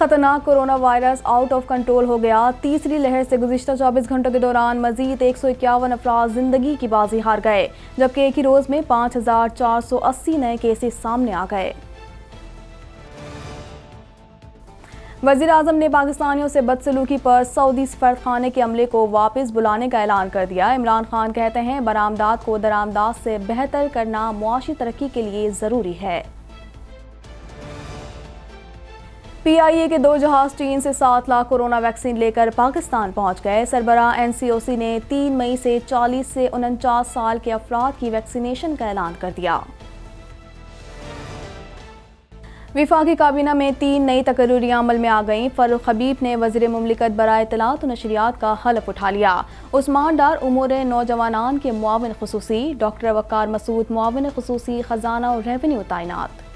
खतरनाक corona virus out of control हो गया तीसरी लहर से गुजशत 24 घंटों के दौरान मजीद एक सौ इक्यावन अफराज जिंदगी की बाजी हार गए जबकि एक ही रोज़ में 5,480 नए केसेस सामने आ गए वजी अजम ने पाकिस्तानियों से बदसलूकी पर सऊदी खाने के अमले को वापस बुलाने का ऐलान कर दिया इमरान खान कहते हैं बरामदात को दरामदात से बेहतर करना मुआशी तरक्की के लिए ज़रूरी है पीआईए के दो जहाज चीन से सात लाख कोरोना वैक्सीन लेकर पाकिस्तान पहुंच गए सरबरा एनसीओसी ने तीन मई से 40 से उनचास साल के अफराद की वैक्सीनेशन का ऐलान कर दिया विफा की काबीना में तीन नई तकर्रियाँ अमल में आ गईं फरूख हबीब ने वजीर ममलिकत बरा तलात नशरियात का हलफ उठा लिया उस्मान डार उमूर नौजवान के मुआवन खसूसी डॉक्टर वक्ार मसूद मुआवन खसूसी ख़जाना और रेवन्यू तैनात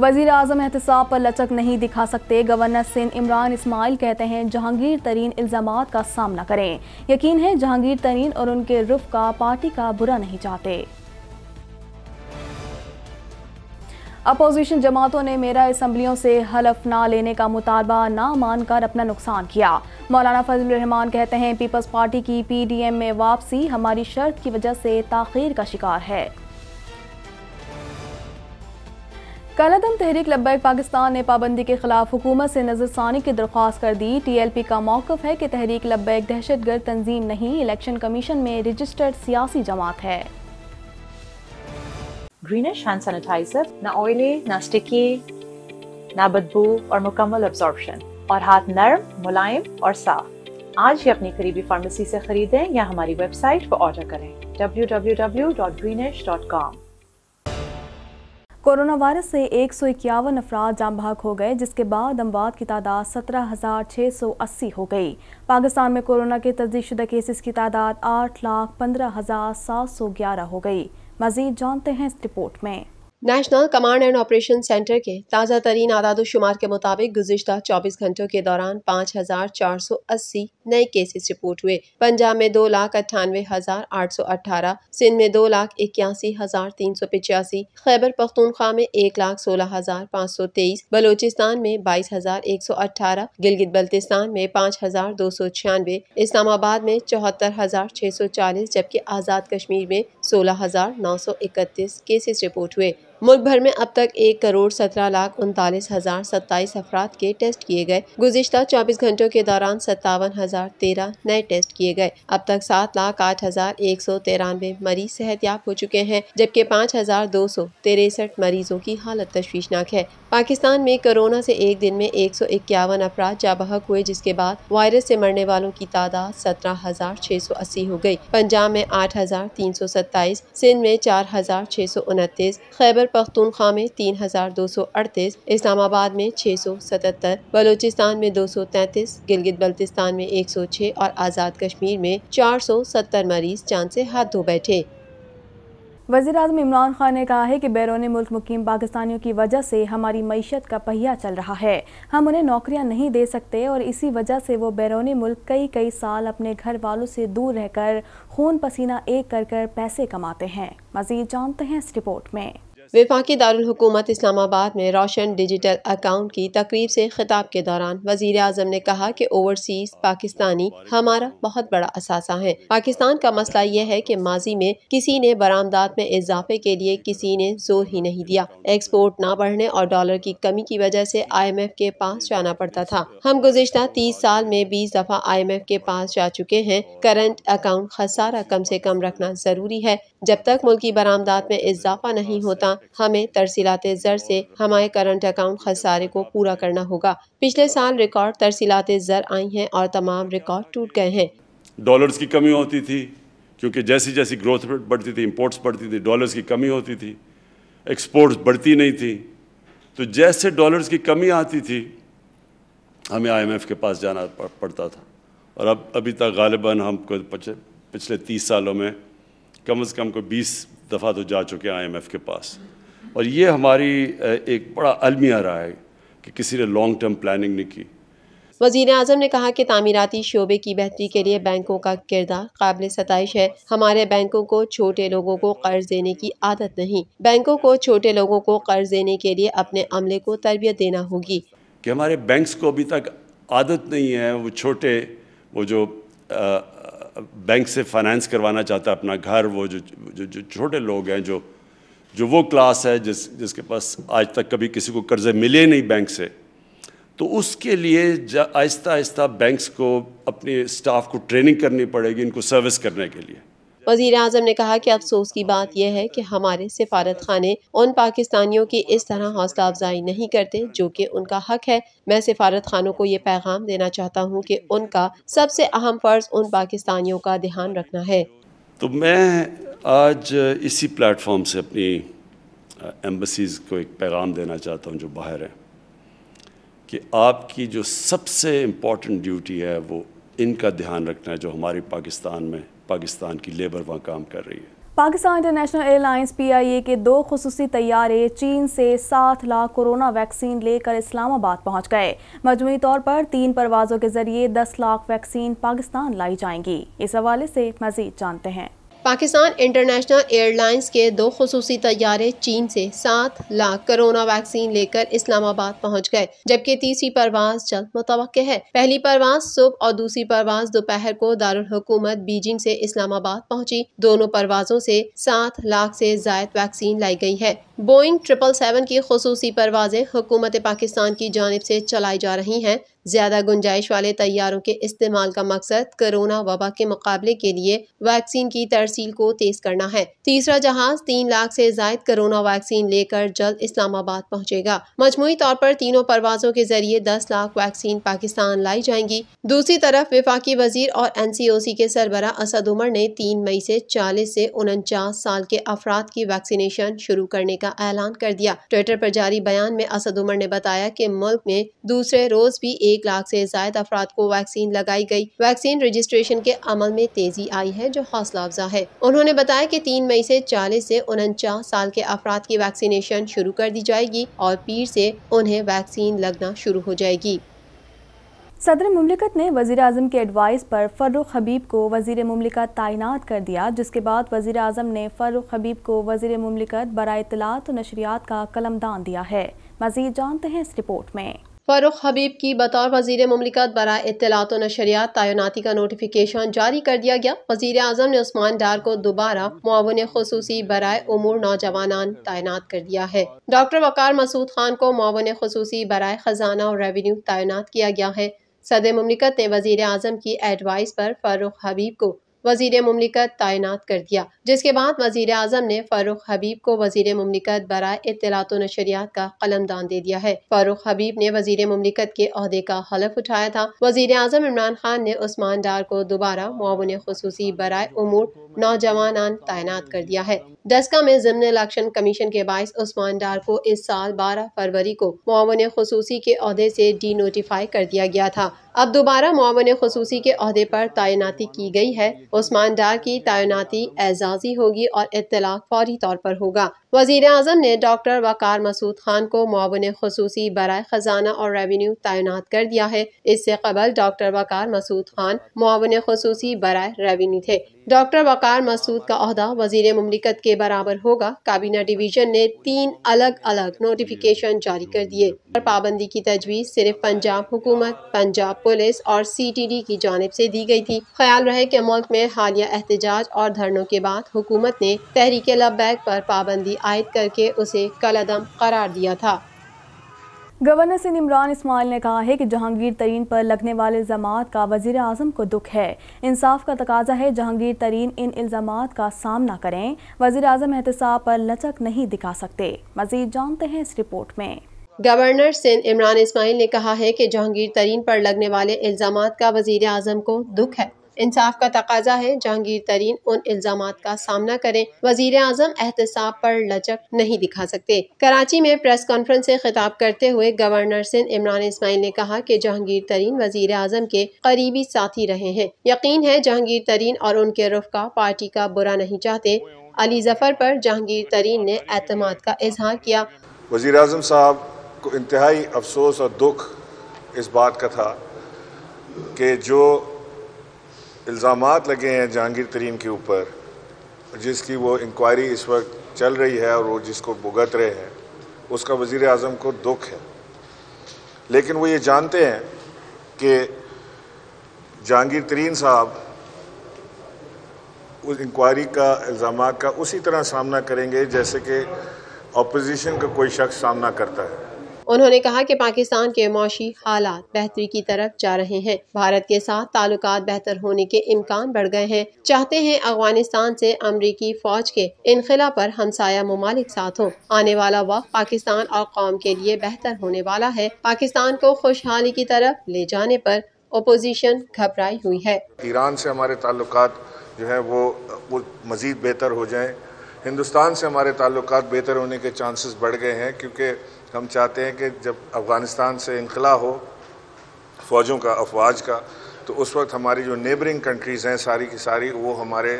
वजीर अजम एहतसाब पर लचक नहीं दिखा सकते गवर्नर सिंध इमरान इसमाइल कहते हैं जहांगीर तरीन इल्जाम का सामना करें यकीन है जहांगीर तरीन और उनके रुख का पार्टी का बुरा नहीं चाहते अपोजिशन जमातों ने मेरा इसम्बलियों से हलफ ना लेने का मुतालबा ना मानकर अपना नुकसान किया मौलाना फजल रहमान कहते हैं पीपल्स पार्टी की पीडीएम में वापसी हमारी शर्त की वजह से ताखिर का शिकार है कलदम तहरीक लब्बैक पाकिस्तान ने पाबंदी के खिलाफ हुकूमत से नजरसानी की दरख्वास्त कर दी टी एल पी का मौकफ है कि तहरीक लब्बैक दहशत गर्द तंजीम नहीं इलेक्शन कमीशन में रजिस्टर्ड सियासी जमात है ग्रीनिश हैंड सैनिटाइजर ना ऑयली ना स्टिकी ना बदबू और मुकम्मल अब्जॉर्बशन और हाथ नर्म मुलायम और साफ आज ही अपनी करीबी फार्मेसी से खरीदें या हमारी वेबसाइट पर ऑर्डर करें www.greenish.com कोरोना वायरस से एक सौ इक्यावन अफराद जाम भाग हो गए जिसके बाद अमवात की तादाद सत्रह हज़ार छः सौ अस्सी हो गई पाकिस्तान में कोरोना के तस्दीशुदा केसेस की तादाद आठ लाख पंद्रह हज़ार सात सौ ग्यारह हो गई मजीद जानते हैं इस रिपोर्ट में national command and operation centre के ताज़ा तरीन आदाद शुमार के मुताबिक गुजशत 24 घंटों के दौरान 5,480 नए केसेस रिपोर्ट हुए पंजाब में दो लाख अट्ठानवे हजार आठ सौ अठारह सिंध में दो लाख इक्यासी हजार तीन सौ पिचासी खैबर पख्तूनख्वा में एक लाख सोलह हजार पाँच सौ तेईस बलोचिस्तान में बाईस हजार एक सौ अट्ठारह गिलगित बल्तिस्तान में पाँच हजार दो सौ छियानवे इस्लामाबाद में चौहत्तर हजार छः सौ चालीस जबकि आज़ाद कश्मीर में सोलह हजार नौ सौ इकतीस केसेस रिपोर्ट हुए मुल्क भर में अब तक एक करोड़ सत्रह लाख उनतालीस हजार सत्ताईस अफराद के टेस्ट किए गए गुजशत चौबीस घंटों के दौरान सत्तावन हजार तेरह नए टेस्ट किए गए अब तक सात लाख आठ हजार एक सौ तिरानवे मरीज सेहत याब हो चुके हैं जबकि पाँच हजार दो सौ तिरसठ मरीजों की हालत तश्वीशनाक है पाकिस्तान में कोरोना से एक दिन में एक सौ इक्यावन अफराद जाबहक हुए जिसके बाद वायरस से मरने वालों की तादाद सत्रह हजार छह सौ अस्सी हो गई पंजाब में आठ हजार तीन सौ सत्ताईस सिंध में चार हजार छह सौ उनतीस खैबर पख्तूनख्वा में तीन हज़ार दो सौ अड़तीस इस्लामाबाद में छह सौ सतहत्तर बलोचिस्तान में दो सौ तैतीस गिलगित बल्तिस्तान में एक सौ छः और आज़ाद कश्मीर में चार सौ सत्तर मरीज जान से हाथ धो बैठे वजी अजम इमरान खान ने कहा है कि बैरून मुल्क मुकीम पाकिस्तानियों की वजह से हमारी मीशत का पहिया चल रहा है हम उन्हें नौकरियां नहीं दे सकते और इसी वजह से वो बैरून मुल्क कई कई साल अपने घर वालों से दूर रहकर खून पसीना एक कर कर पैसे कमाते हैं मजीद जानते हैं इस रिपोर्ट में विफाकी दारकूमत इस्लामाबाद में रोशन डिजिटल अकाउंट की तकरीब से खिताब के दौरान वजीर अजम ने कहा कि ओवरसीज पाकिस्तानी हमारा बहुत बड़ा असासा है पाकिस्तान का मसला यह है कि माजी में किसी ने बरामदात में इजाफे के लिए किसी ने जोर ही नहीं दिया एक्सपोर्ट न बढ़ने और डॉलर की कमी की वजह से आईएमएफ के पास जाना पड़ता था हम गुजशत तीस साल में बीस दफा आईएमएफ के पास जा चुके हैं करंट अकाउंट खसारा कम से कम रखना जरूरी है जब तक मुल्क की बरामदात में इजाफा नहीं होता हमें तरसीलात ज़र से हमारे करंट अकाउंट खसारे को पूरा करना होगा पिछले साल रिकॉर्ड तरसीलात ज़र आई हैं और तमाम रिकॉर्ड टूट गए हैं डॉलर्स की कमी होती थी क्योंकि जैसी जैसी ग्रोथ बढ़ती थी इम्पोर्ट्स बढ़ती थी डॉलर्स की कमी होती थी एक्सपोर्ट्स बढ़ती नहीं थी तो जैसे डॉलर्स की कमी आती थी हमें आईएमएफ के पास जाना पड़ता था और अब अभी तक गालिबा हमको पिछले तीस सालों में कम से कम को बीस दफ़ा तो जा चुके हैं आईएमएफ के पास और ये हमारी एक बड़ा अलमिया रहा है कि किसी ने लॉन्ग टर्म प्लानिंग नहीं की वजीर अजम ने कहा कि तमीराती शोबे की बेहतरी के लिए बैंकों का किरदार काबिल सतश है हमारे बैंकों को छोटे लोगों को कर्ज देने की आदत नहीं बैंकों को छोटे लोगों को कर्ज देने के लिए अपने अमले को तरबियत देना होगी कि हमारे बैंक्स को अभी तक आदत नहीं है वो छोटे वो जो बैंक से फाइनेंस करवाना चाहता है अपना घर वो जो जो जो छोटे लोग हैं जो जो वो क्लास है जिस जिसके पास आज तक कभी किसी को कर्ज़े मिले नहीं बैंक से तो उसके लिए आहिस्ता आहिस्ता बैंक्स को अपने स्टाफ को ट्रेनिंग करनी पड़ेगी इनको सर्विस करने के लिए वजीर अजम ने कहा कि अफसोस की बात यह है कि हमारे सिफारत खाने उन पाकिस्तानियों की इस तरह हौसला अफजाई नहीं करते जो कि उनका हक है मैं सिफारत खानों को ये पैगाम देना चाहता हूँ कि उनका सबसे अहम फ़र्ज उन पाकिस्तानियों का ध्यान रखना है तो मैं आज इसी प्लेटफॉर्म से अपनी एम्बसीज को एक पैगाम देना चाहता हूँ जो बाहर है कि आपकी जो सबसे इम्पॉर्टेंट ड्यूटी है वो इनका ध्यान रखना है जो हमारी पाकिस्तान में पाकिस्तान की लेबर वहाँ काम कर रही है पाकिस्तान इंटरनेशनल एयरलाइंस पीआईए के दो खसूसी तैयारे चीन से सात लाख कोरोना वैक्सीन लेकर इस्लामाबाद पहुंच गए मजमू तौर पर तीन परवाजों के जरिए दस लाख वैक्सीन पाकिस्तान लाई जाएंगी इस हवाले से मजीद जानते हैं पाकिस्तान इंटरनेशनल एयरलाइंस के दो खसूसी तैयारे चीन से सात लाख कोरोना वैक्सीन लेकर इस्लामाबाद पहुंच गए जबकि तीसरी परवाज जल्द मुतव है पहली परवाज सुबह और दूसरी परवाज दोपहर को दारुल हुकूमत बीजिंग से इस्लामाबाद पहुंची दोनों परवाजों से सात लाख से जायद वैक्सीन लाई गई है बोइंग ट्रिपल सेवन की खसूसी परवाजें हुकूमत पाकिस्तान की जानब ऐसी चलाई जा रही है ज़्यादा गुंजाइश वाले तैयारों के इस्तेमाल का मकसद कोरोना वबा के मुकाबले के लिए वैक्सीन की तरसील को तेज़ करना है तीसरा जहाज़ तीन लाख से जायद कोरोना वैक्सीन लेकर जल्द इस्लामाबाद पहुँचेगा मजमू तौर पर तीनों परवाजों के जरिए दस लाख वैक्सीन पाकिस्तान लाई जाएंगी दूसरी तरफ विफाकी वजीर और एन सी ओ सी के सरबरा असद उमर ने तीन मई ऐसी चालीस ऐसी उनचास साल के अफराद की वैक्सीनेशन शुरू करने का ऐलान कर दिया ट्विटर आरोप जारी बयान में असद उमर ने बताया की मुल्क में दूसरे रोज भी एक लाख से ज्यादा अफराद को वैक्सीन लगाई गई वैक्सीन रजिस्ट्रेशन के अमल में तेजी आई है जो हौसला अफजा है उन्होंने बताया की तीन मई ऐसी चालीस ऐसी उनचास साल के अफराद की वैक्सीनेशन शुरू कर दी जाएगी और पीर ऐसी उन्हें वैक्सीन लगना शुरू हो जाएगी सदर ममलिकत ने वज़ी अजम के एडवाइस पर फ़र्रुख हबीब को वज़ी ममलिकत तैनात कर दिया जिसके बाद वज़ी अजम ने फ़र्रुख हबीब को वज़ी ममलिकत बरा इतलात नशरियात का कलमदान दिया है मज़ीद जानते हैं इस रिपोर्ट में फ़ारूक हबीब की बतौर वजीर ममलिकत बरा इतलात नशरियात तैनाती का नोटिफिकेशन जारी कर दिया गया वजीर अजम ने उस्मान डार को दोबारा मुआवन खसूसी बरए उमूर नौजवान तैनात कर दिया है डॉक्टर वकार मसूद खान को मुआवन खसूसी बरए ख़जाना और रेवन्यू तैनात किया गया है सदर ममलिकत ने वजीर अजम की एडवाइस पर फ़ारूक हबीब को वजीर ममलिकत तैनात कर दिया जिसके बाद वजीर अजम ने फ़ारूक हबीब को वजीर ममलिकत बरए इतलात नशरियात का कलमदान दे दिया है फ़ारूक हबीब ने वजीर ममलिकत के अहदे का हलफ उठाया था वजीर अजम इमरान खान ने उस्मान डार को दोबारा मुआवन खसूसी बरए उमूर नौजवान तैनात कर दिया है डस्का में जमन इलेक्शन कमीशन के बायस उस्मान डार को इस साल बारह फरवरी को मुआवन खसूसी के अहदे ऐसी डी नोटिफाई कर दिया गया था अब दोबारा मामन खसूसी के अहदे पर तैनाती की गई है उस्मान डार की तैनाती एजाजी होगी और इतलाक फौरी तौर पर होगा वजीर अजम ने डॉक्टर वकार मसूद खान को मामन खसूसी बरए खजाना और रेवेन्यू तैनात कर दिया है इससे कबल डॉक्टर वकार मसूद खान मामन खसूसी बरए रेवेन्यू थे डॉक्टर वकार मसूद का अहदा वजीर ममलिकत के बराबर होगा काबीना डिवीजन ने तीन अलग अलग नोटिफिकेशन जारी कर दिए पाबंदी की तजवीज़ सिर्फ पंजाब हुकूमत पंजाब पुलिस और सीटीडी की जानब से दी गई थी ख्याल रहे कि मुल्क में हालिया एहतजाज और धरनों के बाद हुकूमत ने तहरीक लबैक पर पाबंदी आयद करके उसे कलदम करार दिया था गवर्नर सिंह इमरान इस्माइल ने कहा है कि जहांगीर तरीन पर लगने वाले इल्ज़ाम का वजीर अजम को दुख है इंसाफ का तकाजा है जहांगीर तरीन इन इल्ज़ाम का सामना करें वजीर अजम एहतसाब पर लचक नहीं दिखा सकते मजीद जानते हैं इस रिपोर्ट में गवर्नर सिंध इमरान इसमाइल ने कहा है कि जहांगीर तरीन पर लगने वाले इल्ज़ाम का वजीर अजम को दुख है इंसाफ का तकाजा है जहांगीर तरीन उन इल्जाम का सामना करें वजीर अजम एहतसाब पर लचक नहीं दिखा सकते कराची में प्रेस कॉन्फ्रेंस से खिताब करते हुए गवर्नर सिंध इमरान इसमाइल ने कहा कि जहांगीर तरीन वजीर अजम के करीबी साथी रहे हैं यकीन है जहांगीर तरीन और उनके रुख का पार्टी का बुरा नहीं चाहते अली जफर पर जहांगीर तरीन ने एतमाद का इजहार किया वजीर अजम साहब को इंतहाई अफसोस और दुख इस बात का था कि जो इल्ज़ाम लगे हैं जहांगीर तरीन के ऊपर जिसकी वो इंक्वायरी इस वक्त चल रही है और वो जिसको भुगत रहे हैं उसका वज़ी अजम को दुख है लेकिन वो ये जानते हैं कि जहांगीर तरीन साहब उस इंक्वायरी का इल्ज़ाम का उसी तरह सामना करेंगे जैसे कि अपोजिशन का कोई शख्स सामना करता है उन्होंने कहा कि पाकिस्तान के माशी हालात बेहतरी की तरफ जा रहे हैं भारत के साथ ताल्लुक बेहतर होने के इम्कान बढ़ गए हैं चाहते हैं अफगानिस्तान से अमरीकी फौज के इनखिला पर हमसाया ममालिक साथ हो आने वाला वक्त पाकिस्तान और कौम के लिए बेहतर होने वाला है पाकिस्तान को खुशहाली की तरफ ले जाने पर अपोजिशन घबराई हुई है ईरान से हमारे ताल्लुक जो है वो, वो मज़ीद बेहतर हो जाए हिंदुस्तान से हमारे ताल्लुक बेहतर होने के चांसेस बढ़ गए हैं क्योंकि हम चाहते हैं कि जब अफ़गानिस्तान से इनखला हो फ़ौजों का अफवाज का तो उस वक्त हमारी जो नेबरिंग कंट्रीज़ हैं सारी की सारी वो हमारे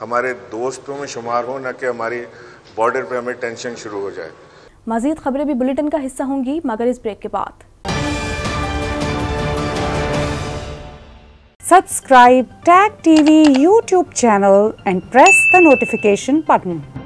हमारे दोस्तों में शुमार हो ना कि हमारी बॉर्डर पे हमें टेंशन शुरू हो जाए मजीद खबरें भी बुलेटिन का हिस्सा होंगी मगर इस ब्रेक के बाद subscribe Tag TV YouTube channel and press the notification button